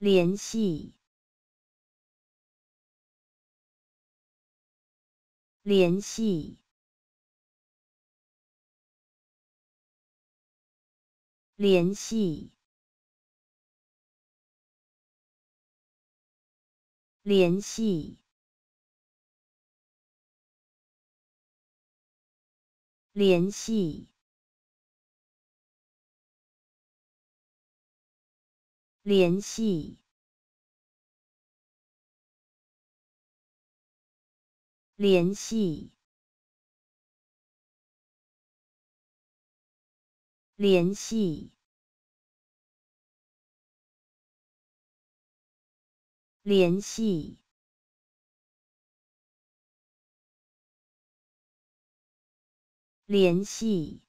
联系，联系，联系，联系，联系。联系，联系，联系，联系，联系。